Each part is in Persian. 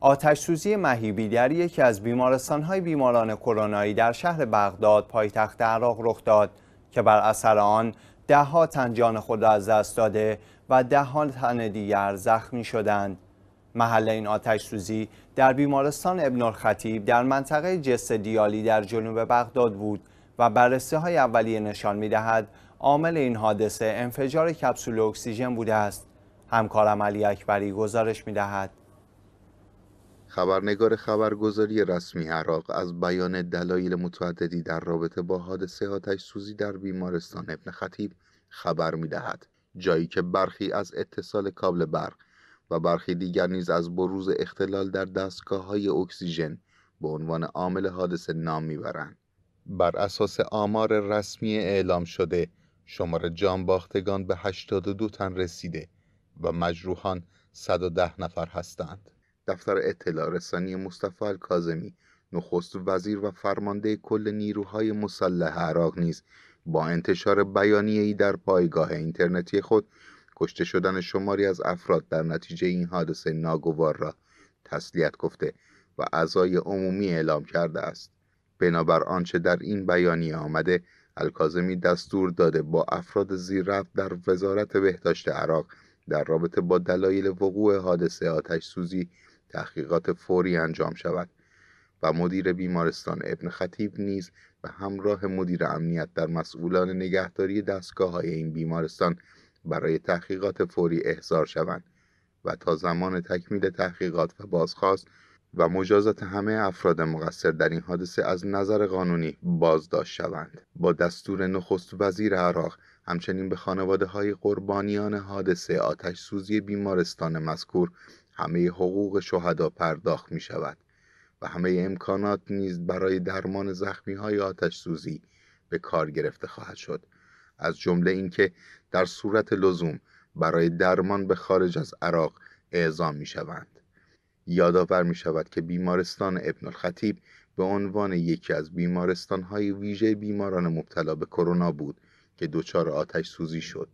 آتش سوزی مهیبی در یکی از های بیماران کرونایی در شهر بغداد پایتخت عراق رخ داد که بر اثر آن دهها تن جان خود را از دست داده و ها تن دیگر زخمی شدند محل این آتش سوزی در بیمارستان ابن در منطقه جست دیالی در جنوب بغداد بود و بررسی های اولیه نشان می دهد عامل این حادثه انفجار کپسول اکسیژن بوده است همکارم علی اکبری گزارش می خبرنگار خبرگزاری رسمی عراق از بیان دلایل متعددی در رابطه با حادثه آتش سوزی در بیمارستان ابن خطیب خبر می دهد. جایی که برخی از اتصال کابل برق و برخی دیگر نیز از بروز اختلال در دستگاه های اکسیژن به عنوان عامل حادثه نام میبرند. بر اساس آمار رسمی اعلام شده شمار جان باختگان به 82 تن رسیده و مجروحان 110 نفر هستند. دفتر اطلاع رسانی مصطفی الکاظمی نخست وزیر و فرمانده کل نیروهای مسلح عراق نیز با انتشار بیانیه ای در پایگاه اینترنتی خود کشته شدن شماری از افراد در نتیجه این حادثه ناگوار را تسلیت گفته و اعضای عمومی اعلام کرده است بنابر آنچه در این بیانیه آمده الکازمی دستور داده با افراد رفت در وزارت بهداشت عراق در رابطه با دلایل وقوع حادثه آتش سوزی تحقیقات فوری انجام شود و مدیر بیمارستان ابن خطیب نیز به همراه مدیر امنیت در مسئولان نگهداری دستگاه های این بیمارستان برای تحقیقات فوری احضار شوند و تا زمان تکمیل تحقیقات و بازخواست و مجازات همه افراد مقصر در این حادثه از نظر قانونی بازداشت شوند با دستور نخست وزیر عراق همچنین به خانواده های قربانیان حادثه آتش سوزی بیمارستان مذکور همه حقوق شهدا پرداخت می شود و همه امکانات نیز برای درمان زخمی های آتش سوزی به کار گرفته خواهد شد از جمله اینکه در صورت لزوم برای درمان به خارج از عراق اعزام می شوند یادآور می شود که بیمارستان ابن الخطیب به عنوان یکی از بیمارستان های ویژه بیماران مبتلا به کرونا بود که دچار آتش سوزی شد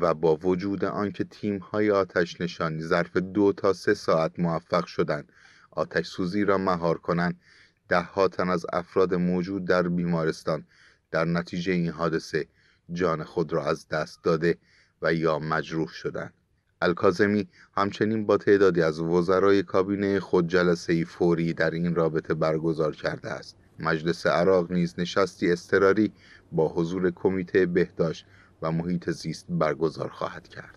و با وجود آنکه های آتش نشانی ظرف دو تا سه ساعت موفق شدند آتش سوزی را مهار کنند دهها تن از افراد موجود در بیمارستان در نتیجه این حادثه جان خود را از دست داده و یا مجروح شدند الکازمی همچنین با تعدادی از وزرای کابینه خود جلسه فوری در این رابطه برگزار کرده است مجلس عراق نیز نشستی اضطراری با حضور کمیته بهداشت و محیط زیست برگزار خواهد کرد.